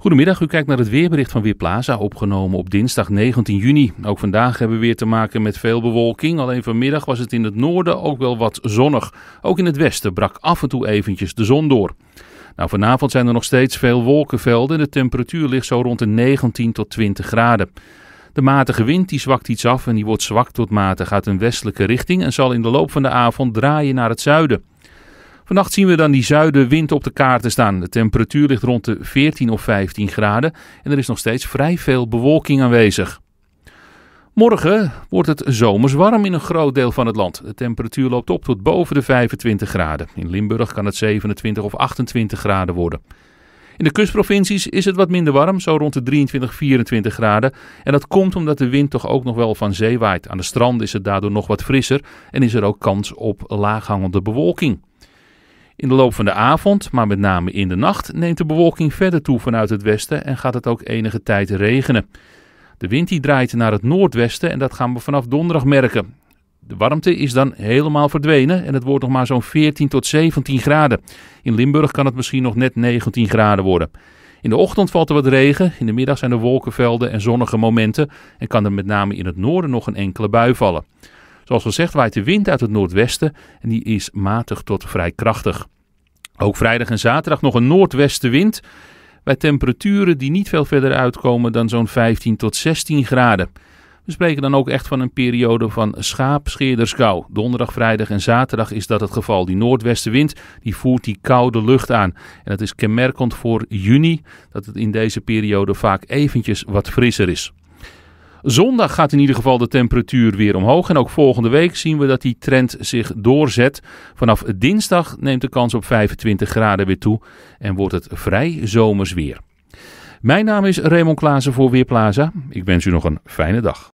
Goedemiddag, u kijkt naar het weerbericht van Weerplaza, opgenomen op dinsdag 19 juni. Ook vandaag hebben we weer te maken met veel bewolking. Alleen vanmiddag was het in het noorden ook wel wat zonnig. Ook in het westen brak af en toe eventjes de zon door. Nou, vanavond zijn er nog steeds veel wolkenvelden en de temperatuur ligt zo rond de 19 tot 20 graden. De matige wind die zwakt iets af en die wordt zwak tot matig uit een westelijke richting en zal in de loop van de avond draaien naar het zuiden. Vannacht zien we dan die zuidenwind op de kaarten staan. De temperatuur ligt rond de 14 of 15 graden en er is nog steeds vrij veel bewolking aanwezig. Morgen wordt het zomers warm in een groot deel van het land. De temperatuur loopt op tot boven de 25 graden. In Limburg kan het 27 of 28 graden worden. In de kustprovincies is het wat minder warm, zo rond de 23, 24 graden. En dat komt omdat de wind toch ook nog wel van zee waait. Aan de stranden is het daardoor nog wat frisser en is er ook kans op laaghangende bewolking. In de loop van de avond, maar met name in de nacht, neemt de bewolking verder toe vanuit het westen en gaat het ook enige tijd regenen. De wind die draait naar het noordwesten en dat gaan we vanaf donderdag merken. De warmte is dan helemaal verdwenen en het wordt nog maar zo'n 14 tot 17 graden. In Limburg kan het misschien nog net 19 graden worden. In de ochtend valt er wat regen, in de middag zijn er wolkenvelden en zonnige momenten en kan er met name in het noorden nog een enkele bui vallen. Zoals gezegd waait de wind uit het noordwesten en die is matig tot vrij krachtig. Ook vrijdag en zaterdag nog een noordwestenwind. Bij temperaturen die niet veel verder uitkomen dan zo'n 15 tot 16 graden. We spreken dan ook echt van een periode van schaapscheerderskou. Donderdag, vrijdag en zaterdag is dat het geval. Die noordwestenwind die voert die koude lucht aan. En dat is kenmerkend voor juni, dat het in deze periode vaak eventjes wat frisser is. Zondag gaat in ieder geval de temperatuur weer omhoog. En ook volgende week zien we dat die trend zich doorzet. Vanaf dinsdag neemt de kans op 25 graden weer toe en wordt het vrij zomers weer. Mijn naam is Raymond Klaassen voor Weerplaza. Ik wens u nog een fijne dag.